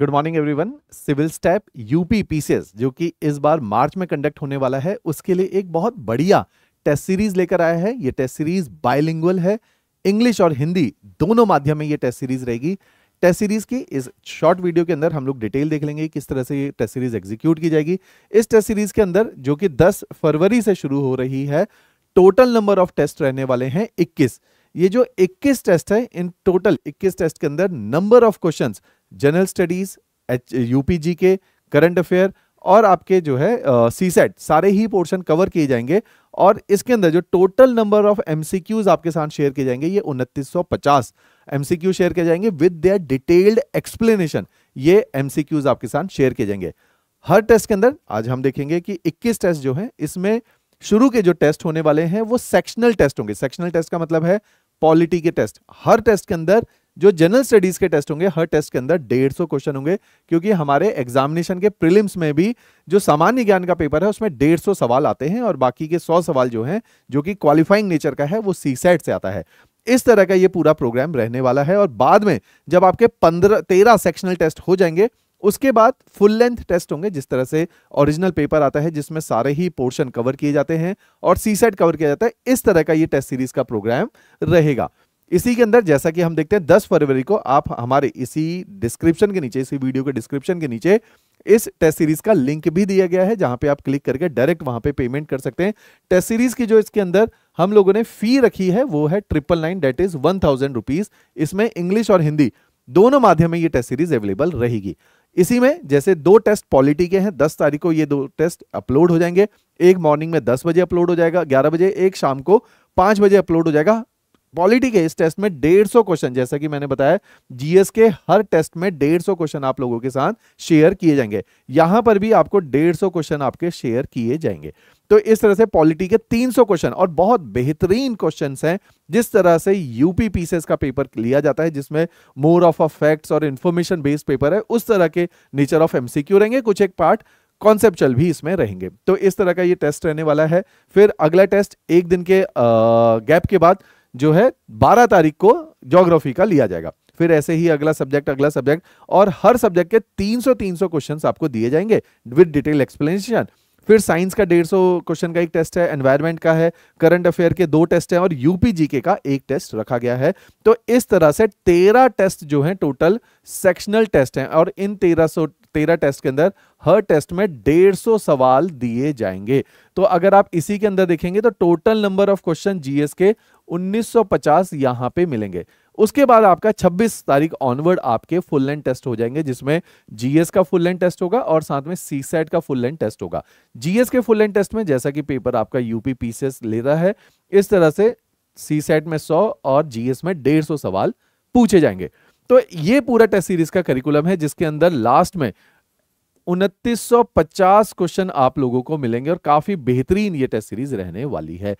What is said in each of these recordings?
good morning everyone civil step UP PCS जो कि इस बार मार्च में कंडक्ट होने वाला है उसके लिए एक बहुत बढ़िया टेस्ट सीरीज लेकर आया है ये टेस्ट सीरीज बायलिंगुअल है इंग्लिश और हिंदी दोनों माध्यम में ये टेस्ट सीरीज रहेगी टेस्ट सीरीज की इस शॉर्ट वीडियो के अंदर हम लोग डिटेल देख लेंगे किस तरह से ये टेस्ट सीरीज एग्जीक्यूट की जाएगी इस टेस्ट सीरीज के अंदर जो कि 10 फरवरी से शुरू हो रही है टोटल नंबर ऑफ टेस्ट रहने वाले हैं इक्कीस ये जो 21 टेस्ट है इन टोटल 21 टेस्ट के अंदर number of question general studies यूपीजी के करंट अफेयर और आपके जो है सी सेट e सारे ही पोर्शन कवर किए जाएंगे और इसके अंदर जो टोटल नंबर ऑफ एमसीक्यूज आपके साथ शेयर किए जाएंगे ये 2950 एमसीक्यू शेयर किए जाएंगे विद देयर डिटेल्ड एक्सप्लेनेशन ये एमसीक्यूज आपके साथ शेयर किए जाएंगे हर टेस्ट के अंदर आज हम देखेंगे कि 21 टेस्ट जो है इसमें शुरू के जो टेस्ट होने वाले हैं वो सेक्शनल टेस्ट होंगे सेक्शनल टेस्ट का मतलब है पॉलिटी के टेस्ट हर टेस्ट के अंदर जो जनरल स्टडीज के टेस्ट होंगे हर टेस्ट के अंदर डेढ़ सौ क्वेश्चन होंगे क्योंकि हमारे एग्जामिनेशन के प्रिलिम्स में भी जो सामान्य ज्ञान का पेपर है उसमें डेढ़ सौ सवाल आते हैं और बाकी के सौ सवाल जो हैं जो कि क्वालिफाइंग नेचर का है वो सी सेट से आता है इस तरह का ये पूरा प्रोग्राम रहने वाला है और बाद में जब आपके पंद्रह तेरह सेक्शनल टेस्ट हो जाएंगे उसके बाद फुल लेंथ टेस्ट होंगे जिस तरह से ओरिजिनल पेपर आता है जिसमें सारे ही पोर्शन कवर किए जाते हैं और सी सेट कवर किया जाता है इस तरह का ये टेस्ट सीरीज का प्रोग्राम रहेगा इसी के अंदर जैसा कि हम देखते हैं दस फरवरी को आप हमारे इसी डिस्क्रिप्शन के नीचे इसी वीडियो के डिस्क्रिप्शन के नीचे इस टेस्ट सीरीज का लिंक भी दिया गया है जहां पे आप क्लिक करके डायरेक्ट वहां पे पेमेंट कर सकते हैं टेस्ट सीरीज की जो इसके अंदर हम लोगों ने फी रखी है वो है triple nine that is one thousand rupees इसमें इंग्लिश और हिंदी दोनों माध्यम में ये टेस्ट सीरीज अवेलेबल रहेगी इसी में जैसे दो टेस्ट पॉलिटी के हैं दस तारीख को ये दो टेस्ट अपलोड हो जाएंगे एक मॉर्निंग में दस बजे अपलोड हो जाएगा ग्यारह बजे एक शाम को पांच बजे अपलोड हो जाएगा पॉलिटी के इस टेस्ट में डेढ़ सौ क्वेश्चन जैसा कि मैंने बताया जीएस के हर टेस्ट में डेढ़ सौ क्वेश्चन आप लोगों के साथ शेयर किए जाएंगे यहां पर भी आपको डेढ़ सौ क्वेश्चन आपके शेयर किए जाएंगे तो इस तरह से पॉलिटी के 300 क्वेश्चन और बहुत बेहतरीन क्वेश्चन हैं जिस तरह से यूपी पीसीएस का पेपर लिया जाता है जिसमें मोर ऑफ अ फैक्ट्स और इन्फॉर्मेशन बेस्ड पेपर है उस तरह के नेचर ऑफ एमसीक्यू रहेंगे कुछ एक पार्ट कॉन्सेप्चुअल भी इसमें रहेंगे तो इस तरह का ये टेस्ट रहने वाला है फिर अगला टेस्ट एक दिन के गैप के बाद जो है बारह तारीख को जोग्राफी का लिया जाएगा फिर ऐसे ही अगला सब्जेक्ट अगला सब्जेक्ट और हर सब्जेक्ट के 300 300 क्वेश्चंस आपको दिए जाएंगे विद डिटेल एक्सप्लेनेशन फिर साइंस का डेढ़ सौ क्वेश्चन का एक टेस्ट है एनवायरमेंट का है करंट अफेयर के दो टेस्ट हैं और यूपीजीके का एक टेस्ट रखा गया है तो इस तरह से तेरह टेस्ट जो हैं टोटल सेक्शनल टेस्ट हैं और इन तेरह सौ तेरह टेस्ट के अंदर हर टेस्ट में डेढ़ सौ सवाल दिए जाएंगे तो अगर आप इसी के अंदर देखेंगे तो total number of question GS के पचास यहां पे मिलेंगे उसके बाद आपका 26 तारीख ऑनवर्ड आपके फुल लेंथ टेस्ट हो जाएंगे जिसमें जीएस का फुल लेंथ टेस्ट होगा और साथ में सी सेट का फुल लेंथ टेस्ट होगा जीएस के फुल लेंथ टेस्ट में जैसा कि पेपर आपका यूपी पीसीएस ले रहा है इस तरह से सी सेट में 100 और जीएस में 150 सवाल पूछे जाएंगे तो ये पूरा टेस्ट सीरीज का करिकुलम है जिसके अंदर लास्ट में 2950 क्वेश्चन आप लोगों को मिलेंगे और काफी बेहतरीन ये टेस्ट सीरीज रहने वाली है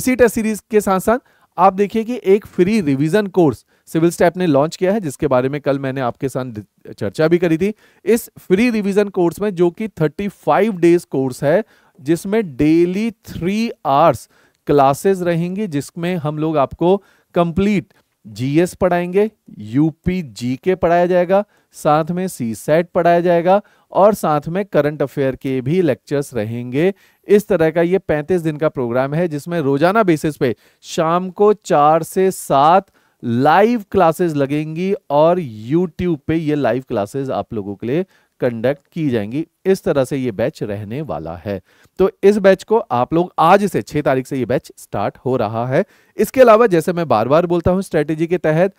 इसी टेस्ट सीरीज के साथ साथ आप देखिए कि एक free revision course civil step ने लॉन्च किया है जिसके बारे में कल मैंने आपके साथ चर्चा भी करी थी इस फ्री रिवीजन कोर्स में जो कि 35 डेज कोर्स है जिसमें डेली थ्री आवर्स क्लासेस रहेंगी जिसमें हम लोग आपको कंप्लीट जीएस पढ़ाएंगे यूपी जी के पढ़ाया जाएगा साथ में सी सेट पढ़ाया जाएगा और साथ में करंट अफेयर के भी लेक्चर्स रहेंगे इस तरह का ये 35 दिन का प्रोग्राम है जिसमें रोजाना बेसिस पे शाम को चार से सात लाइव क्लासेस लगेंगी और यूट्यूब पे ये लाइव क्लासेस आप लोगों के लिए कंडक्ट की जाएंगी इस तरह से ये बैच रहने वाला है तो इस बैच को आप लोग आज से 6 तारीख से ये बैच स्टार्ट हो रहा है इसके अलावा जैसे मैं बार बार बोलता हूँ स्ट्रेटेजी के तहत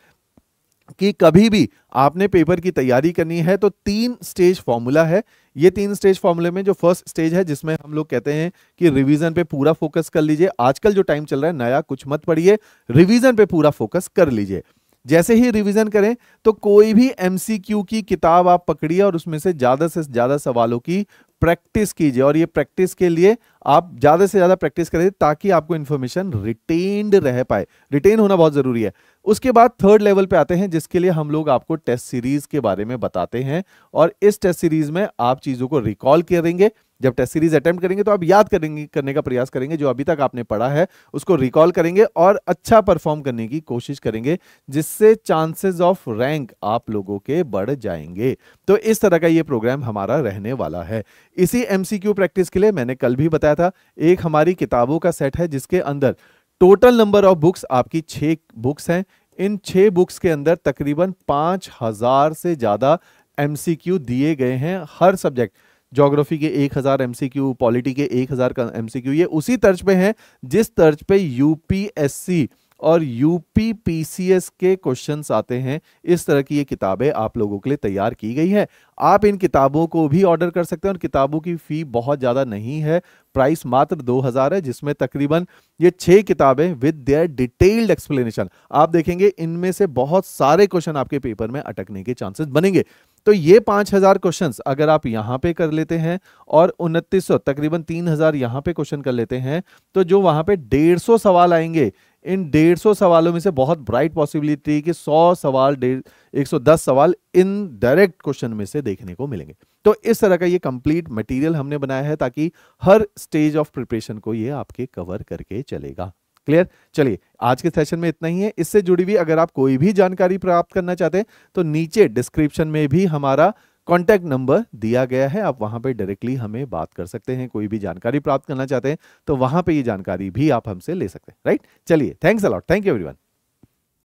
कि कभी भी आपने पेपर की तैयारी करनी है तो तीन स्टेज फॉर्मूला है ये तीन स्टेज फॉर्मूले में जो फर्स्ट स्टेज है जिसमें हम लोग कहते हैं कि रिवीजन पे पूरा फोकस कर लीजिए आजकल जो टाइम चल रहा है नया कुछ मत पढ़िए रिवीजन पे पूरा फोकस कर लीजिए जैसे ही रिवीजन करें तो कोई भी एमसीक्यू की किताब आप पकड़िए और उसमें से ज्यादा से ज्यादा सवालों की प्रैक्टिस कीजिए और ये प्रैक्टिस के लिए आप ज़्यादा से ज़्यादा प्रैक्टिस करें ताकि आपको इन्फॉर्मेशन रिटेन्ड रह पाए रिटेन होना बहुत ज़रूरी है उसके बाद थर्ड लेवल पे आते हैं जिसके लिए हम लोग आपको टेस्ट सीरीज़ के बारे में बताते हैं और इस टेस्ट सीरीज़ में आप चीज़ों को रिकॉल करेंगे जब टेस्ट सीरीज अटेम्प्ट करेंगे तो आप याद करेंगे करने का प्रयास करेंगे जो अभी तक आपने पढ़ा है उसको रिकॉल करेंगे और अच्छा परफॉर्म करने की कोशिश करेंगे जिससे चांसेस ऑफ रैंक आप लोगों के बढ़ जाएंगे तो इस तरह का ये प्रोग्राम हमारा रहने वाला है इसी एमसीक्यू प्रैक्टिस के लिए मैंने कल भी बताया बताया था एक हमारी किताबों का सेट है जिसके अंदर टोटल नंबर ऑफ बुक्स आपकी छः बुक्स हैं इन छः बुक्स के अंदर तकरीबन पाँच हज़ार से ज़्यादा एमसीक्यू दिए गए हैं हर सब्जेक्ट जोग्राफी के एक हज़ार एम पॉलिटी के एक हज़ार का एम ये उसी तर्ज पे हैं जिस तर्ज पे यूपीएससी और यूपी पीसीएस के क्वेश्चंस आते हैं इस तरह की ये किताबें आप लोगों के लिए तैयार की गई है आप इन किताबों को भी ऑर्डर कर सकते हैं और किताबों की फ़ी बहुत ज़्यादा नहीं है प्राइस मात्र 2000 है जिसमें तकरीबन ये छह किताबें विद देयर डिटेल्ड एक्सप्लेनेशन आप देखेंगे इनमें से बहुत सारे क्वेश्चन आपके पेपर में अटकने के चांसेस बनेंगे तो ये पांच हज़ार क्वेश्चन अगर आप यहाँ पे कर लेते हैं और उनतीस सौ तकरीबन तीन हज़ार यहाँ पे क्वेश्चन कर लेते हैं तो जो वहां पे डेढ़ सौ सवाल आएंगे इन डेढ़ सौ सवालों में से बहुत ब्राइट पॉसिबिलिटी कि सौ सवाल डेढ़ एक सौ दस सवाल इन डायरेक्ट क्वेश्चन में से देखने को मिलेंगे तो इस तरह का ये कंप्लीट मटेरियल हमने बनाया है ताकि हर स्टेज ऑफ प्रिपरेशन को ये आपके कवर करके चलेगा क्लियर चलिए आज के सेशन में इतना ही है इससे जुड़ी हुई अगर आप कोई भी जानकारी प्राप्त करना चाहते हैं तो नीचे डिस्क्रिप्शन में भी हमारा कॉन्टैक्ट नंबर दिया गया है आप वहां पे डायरेक्टली हमें बात कर सकते हैं कोई भी जानकारी प्राप्त करना चाहते हैं तो वहां पे ये जानकारी भी आप हमसे ले सकते हैं राइट चलिए thanks a lot thank you everyone